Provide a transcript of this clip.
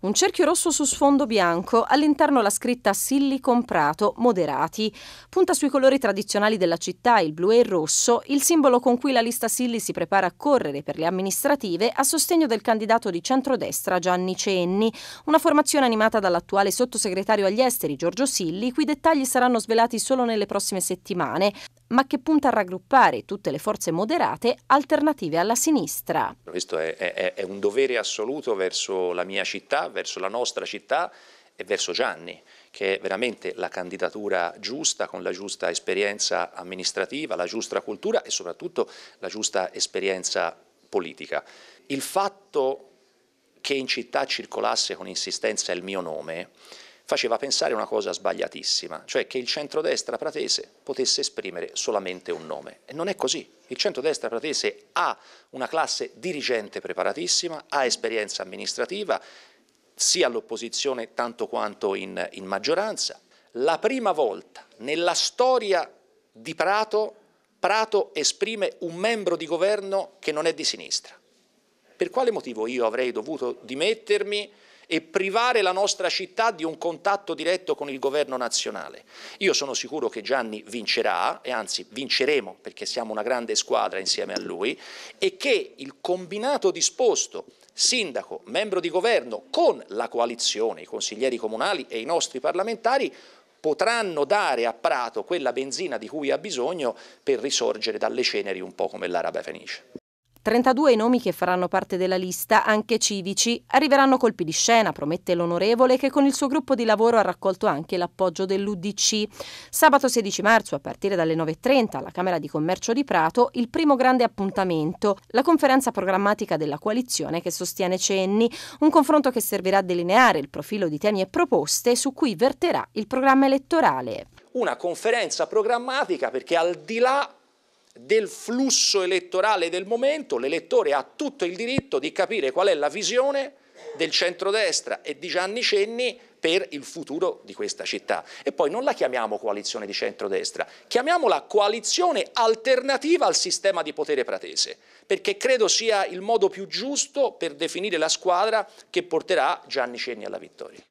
Un cerchio rosso su sfondo bianco, all'interno la scritta Silli comprato, moderati. Punta sui colori tradizionali della città, il blu e il rosso, il simbolo con cui la lista Silli si prepara a correre per le amministrative a sostegno del candidato di centrodestra Gianni Cenni, una formazione animata dall'attuale sottosegretario agli esteri Giorgio Silli, i cui dettagli saranno svelati solo nelle prossime settimane ma che punta a raggruppare tutte le forze moderate alternative alla sinistra. Questo è, è, è un dovere assoluto verso la mia città, verso la nostra città e verso Gianni, che è veramente la candidatura giusta, con la giusta esperienza amministrativa, la giusta cultura e soprattutto la giusta esperienza politica. Il fatto che in città circolasse con insistenza il mio nome faceva pensare una cosa sbagliatissima, cioè che il centrodestra pratese potesse esprimere solamente un nome. E non è così. Il centrodestra pratese ha una classe dirigente preparatissima, ha esperienza amministrativa, sia all'opposizione tanto quanto in, in maggioranza. La prima volta nella storia di Prato, Prato esprime un membro di governo che non è di sinistra. Per quale motivo io avrei dovuto dimettermi? e privare la nostra città di un contatto diretto con il governo nazionale. Io sono sicuro che Gianni vincerà, e anzi vinceremo perché siamo una grande squadra insieme a lui, e che il combinato disposto sindaco, membro di governo, con la coalizione, i consiglieri comunali e i nostri parlamentari, potranno dare a Prato quella benzina di cui ha bisogno per risorgere dalle ceneri un po' come l'Araba Fenice. 32 i nomi che faranno parte della lista, anche civici, arriveranno colpi di scena, promette l'onorevole che con il suo gruppo di lavoro ha raccolto anche l'appoggio dell'UDC. Sabato 16 marzo, a partire dalle 9.30, alla Camera di Commercio di Prato, il primo grande appuntamento, la conferenza programmatica della coalizione che sostiene Cenni, un confronto che servirà a delineare il profilo di temi e proposte su cui verterà il programma elettorale. Una conferenza programmatica perché al di là del flusso elettorale del momento, l'elettore ha tutto il diritto di capire qual è la visione del centrodestra e di Gianni Cenni per il futuro di questa città. E poi non la chiamiamo coalizione di centrodestra, chiamiamola coalizione alternativa al sistema di potere pratese, perché credo sia il modo più giusto per definire la squadra che porterà Gianni Cenni alla vittoria.